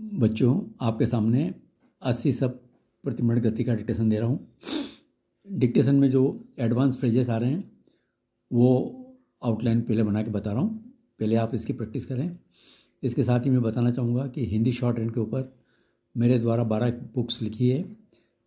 बच्चों आपके सामने अस्सी सब प्रति मिनट गति का डिक्टेशन दे रहा हूँ डिक्टेशन में जो एडवांस फ्रेजेस आ रहे हैं वो आउटलाइन पहले बना के बता रहा हूँ पहले आप इसकी प्रैक्टिस करें इसके साथ ही मैं बताना चाहूँगा कि हिंदी शॉर्ट रेंट के ऊपर मेरे द्वारा बारह बुक्स लिखी है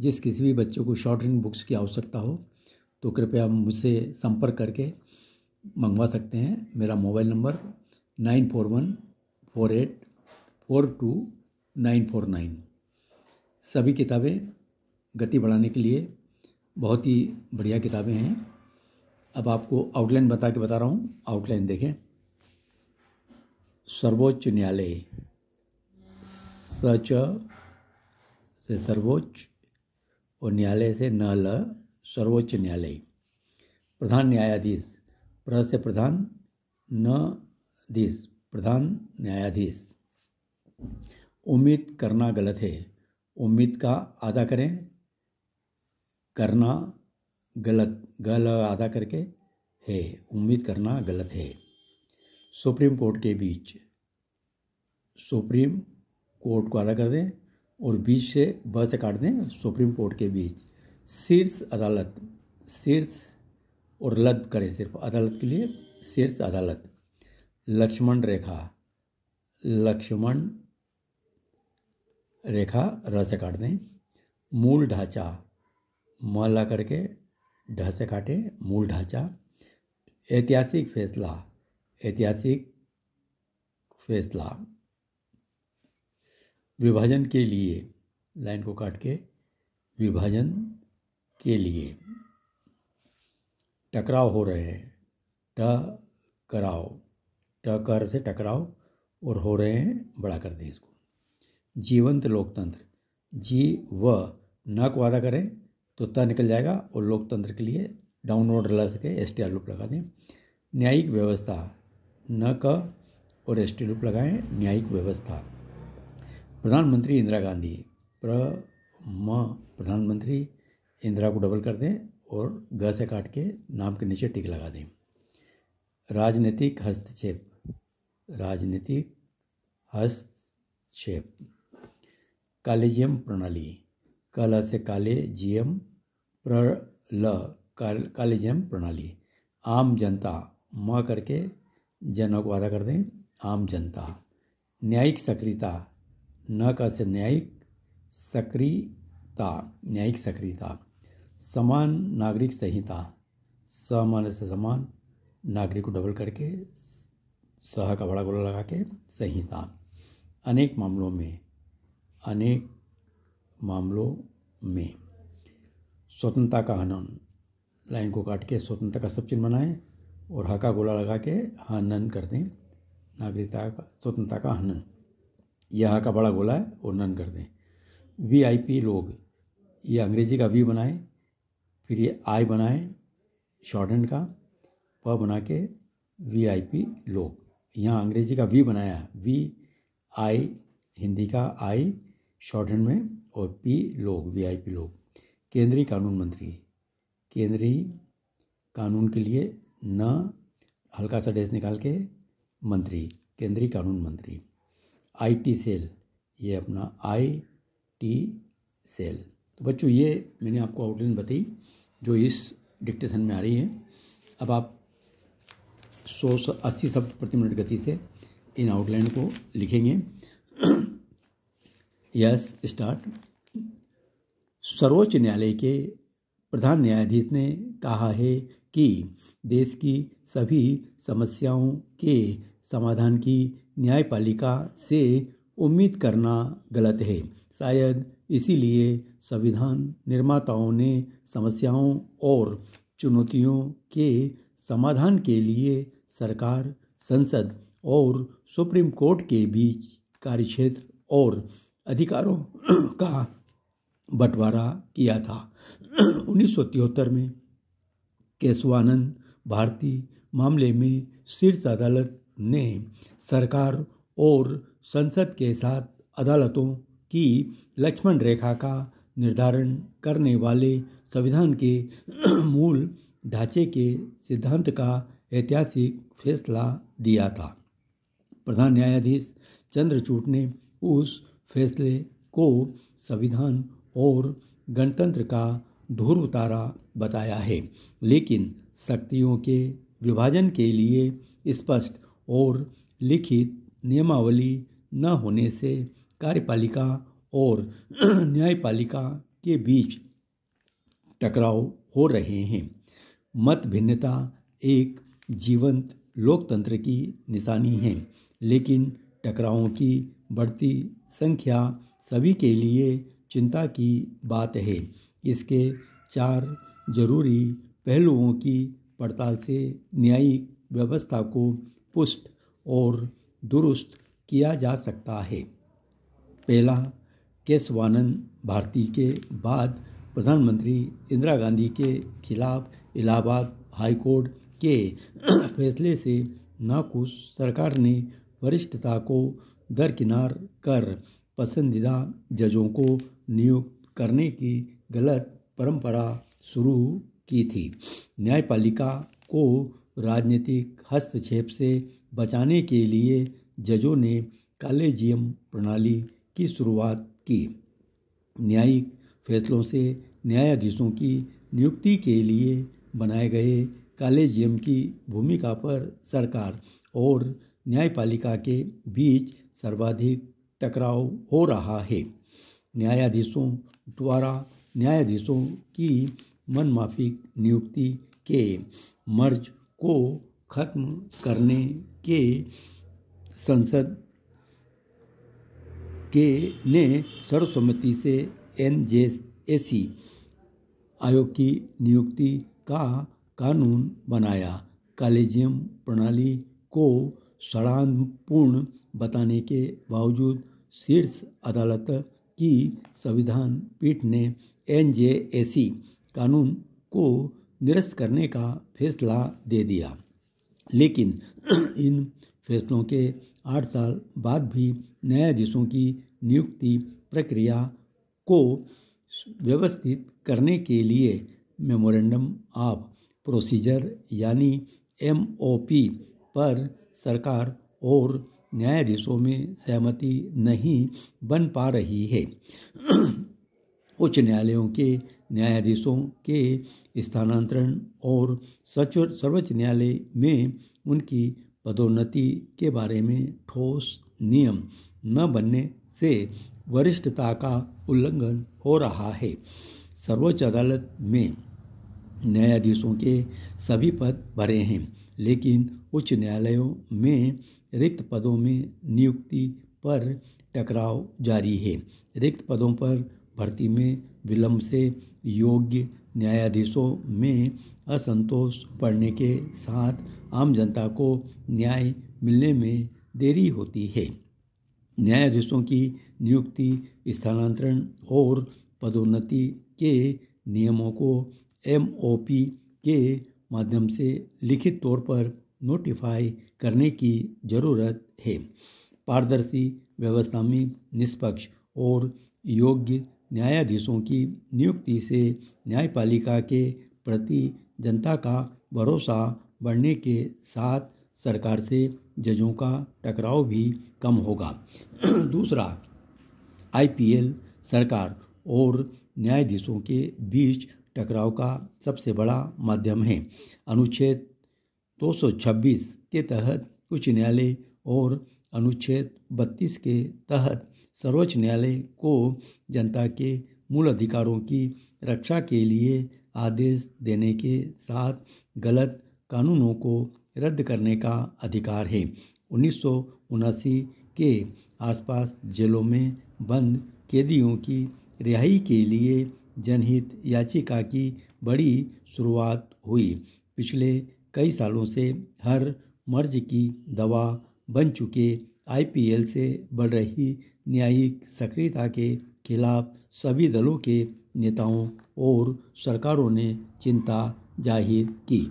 जिस किसी भी बच्चों को शॉर्ट रेंट बुक्स की आवश्यकता हो तो कृपया मुझसे संपर्क करके मंगवा सकते हैं मेरा mobile number nine four one four eight four two nine four nine सभी किताबें गति बढ़ाने के लिए बहुत ही बढ़िया किताबें हैं अब आपको आउटलाइन बता के बता रहा हूँ आउटलाइन देखें सर्वोच्च न्यायालय सच से सर्वोच्च और न्यायालय से न ल सर्वोच्च न्यायालय प्रधान न्यायाधीश प्र से प्रधान न धीश प्रधान न्यायाधीश उम्मीद करना गलत है उम्मीद का आधा करें करना गलत गल आधा करके है उम्मीद करना गलत है सुप्रीम कोर्ट के बीच सुप्रीम कोर्ट को आधा कर दें और बीच से बस से काट दें सुप्रीम कोर्ट के बीच शीर्ष अदालत शीर्ष और लद करें सिर्फ अदालत के लिए शीर्ष अदालत लक्ष्मण रेखा लक्ष्मण रेखा रह से काट दें मूल ढांचा म करके ढ से काटें मूल ढांचा ऐतिहासिक फैसला ऐतिहासिक फैसला विभाजन के लिए लाइन को काट के विभाजन के लिए टकराव हो रहे हैं टकराव टकर से टकराव और हो रहे हैं बड़ा कर दें इसको जीवंत लोकतंत्र जी व न को वादा करें तो तय निकल जाएगा और लोकतंत्र के लिए डाउनलोड लगा सके एस टी आर लुप लगा दें न्यायिक व्यवस्था न क और एस टी लुप लगाएं न्यायिक व्यवस्था प्रधानमंत्री इंदिरा गांधी प्र म प्रधानमंत्री इंदिरा को डबल कर दें और ग से काट के नाम के नीचे टिक लगा दें राजनीतिक हस्तक्षेप राजनीतिक हस्तक्षेप कालेजियम प्रणाली कल से जीएम प्र ल कालेजियम प्रणाली आम जनता म करके जनों को वादा कर दें आम जनता न्यायिक सक्रियता न का से न्यायिक सक्रियता न्यायिक सक्रियता समान नागरिक संहिता समान से समान नागरिक को डबल करके सह का बड़ा गोला लगा के संहिता अनेक मामलों में अनेक मामलों में स्वतंत्रता का हनन लाइन को काट के स्वतंत्रता का सब चिन्ह बनाएँ और हका गोला लगा के हनन कर दें नागरिकता का स्वतंत्रता का हनन यह हका बड़ा गोला है और नन कर दें वीआईपी लोग ये अंग्रेजी का वी बनाएँ फिर ये आई बनाए शॉर्ट हैंड का प बना के वीआईपी लोग यहाँ अंग्रेजी का वी बनाया वी आई हिंदी का आई शॉर्ट हैंड में और पी लोग वीआईपी लोग केंद्रीय कानून मंत्री केंद्रीय कानून के लिए न हल्का सा डेस निकाल के मंत्री केंद्रीय कानून मंत्री आईटी सेल ये अपना आई टी सेल तो बच्चों ये मैंने आपको आउटलाइन बताई जो इस डिक्टेशन में आ रही है अब आप सौ अस्सी शब्द प्रति मिनट गति से इन आउटलाइन को लिखेंगे यस स्टार्ट सर्वोच्च न्यायालय के प्रधान न्यायाधीश ने कहा है कि देश की सभी समस्याओं के समाधान की न्यायपालिका से उम्मीद करना गलत है शायद इसीलिए संविधान निर्माताओं ने समस्याओं और चुनौतियों के समाधान के लिए सरकार संसद और सुप्रीम कोर्ट के बीच कार्यक्षेत्र और अधिकारों का बंटवारा किया था उन्नीस में केशवानंद भारती मामले में शीर्ष अदालत ने सरकार और संसद के साथ अदालतों की लक्ष्मण रेखा का निर्धारण करने वाले संविधान के मूल ढांचे के सिद्धांत का ऐतिहासिक फैसला दिया था प्रधान न्यायाधीश चंद्रचूड ने उस फैसले को संविधान और गणतंत्र का धूर उतारा बताया है लेकिन शक्तियों के विभाजन के लिए स्पष्ट और लिखित नियमावली न होने से कार्यपालिका और न्यायपालिका के बीच टकराव हो रहे हैं मत भिन्नता एक जीवंत लोकतंत्र की निशानी है लेकिन टकरावों की बढ़ती संख्या सभी के लिए चिंता की बात है इसके चार जरूरी पहलुओं की पड़ताल से न्यायिक व्यवस्था को पुष्ट और दुरुस्त किया जा सकता है पहला केशवानंद भारती के बाद प्रधानमंत्री इंदिरा गांधी के खिलाफ इलाहाबाद हाईकोर्ट के फैसले से नाखुश सरकार ने वरिष्ठता को दरकिनार कर पसंदीदा जजों को नियुक्त करने की गलत परंपरा शुरू की थी न्यायपालिका को राजनीतिक हस्तक्षेप से बचाने के लिए जजों ने कॉलेजियम प्रणाली की शुरुआत की न्यायिक फैसलों से न्यायाधीशों की नियुक्ति के लिए बनाए गए कॉलेजियम की भूमिका पर सरकार और न्यायपालिका के बीच सर्वाधिक टकराव हो रहा है न्यायाधीशों द्वारा न्यायाधीशों की मनमाफी नियुक्ति के मर्ज को खत्म करने के संसद के ने सर्वसम्मति से एन जे सी आयोग की नियुक्ति का कानून बनाया कॉलेजियम प्रणाली को सड़ानपूर्ण बताने के बावजूद शीर्ष अदालत की संविधान पीठ ने एन कानून को निरस्त करने का फैसला दे दिया लेकिन इन फैसलों के आठ साल बाद भी न्यायाधीशों की नियुक्ति प्रक्रिया को व्यवस्थित करने के लिए मेमोरेंडम ऑफ प्रोसीजर यानी एमओपी पर सरकार और न्यायाधीशों में सहमति नहीं बन पा रही है उच्च न्यायालयों के न्यायाधीशों के स्थानांतरण और सर्वोच्च न्यायालय में उनकी पदोन्नति के बारे में ठोस नियम न बनने से वरिष्ठता का उल्लंघन हो रहा है सर्वोच्च अदालत में न्यायाधीशों के सभी पद भरे हैं लेकिन उच्च न्यायालयों में रिक्त पदों में नियुक्ति पर टकराव जारी है रिक्त पदों पर भर्ती में विलंब से योग्य न्यायाधीशों में असंतोष बढ़ने के साथ आम जनता को न्याय मिलने में देरी होती है न्यायाधीशों की नियुक्ति स्थानांतरण और पदोन्नति के नियमों को एम के माध्यम से लिखित तौर पर नोटिफाई करने की जरूरत है पारदर्शी व्यवस्था में निष्पक्ष और योग्य न्यायाधीशों की नियुक्ति से न्यायपालिका के प्रति जनता का भरोसा बढ़ने के साथ सरकार से जजों का टकराव भी कम होगा दूसरा आईपीएल सरकार और न्यायाधीशों के बीच टकराव का सबसे बड़ा माध्यम है अनुच्छेद 226 के तहत उच्च न्यायालय और अनुच्छेद 32 के तहत सर्वोच्च न्यायालय को जनता के मूल अधिकारों की रक्षा के लिए आदेश देने के साथ गलत कानूनों को रद्द करने का अधिकार है उन्नीस के आसपास जेलों में बंद कैदियों की रिहाई के लिए जनहित याचिका की बड़ी शुरुआत हुई पिछले कई सालों से हर मर्ज की दवा बन चुके आईपीएल से बढ़ रही न्यायिक सक्रियता के खिलाफ सभी दलों के नेताओं और सरकारों ने चिंता जाहिर की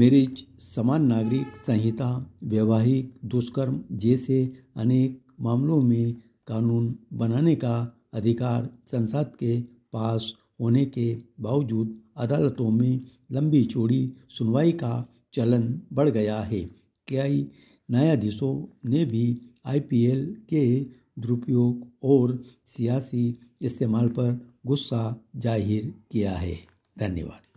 मेरिज समान नागरिक संहिता वैवाहिक दुष्कर्म जैसे अनेक मामलों में कानून बनाने का अधिकार संसद के पास होने के बावजूद अदालतों में लंबी चौड़ी सुनवाई का चलन बढ़ गया है कई न्यायाधीशों ने भी आईपीएल के दुरुपयोग और सियासी इस्तेमाल पर गुस्सा जाहिर किया है धन्यवाद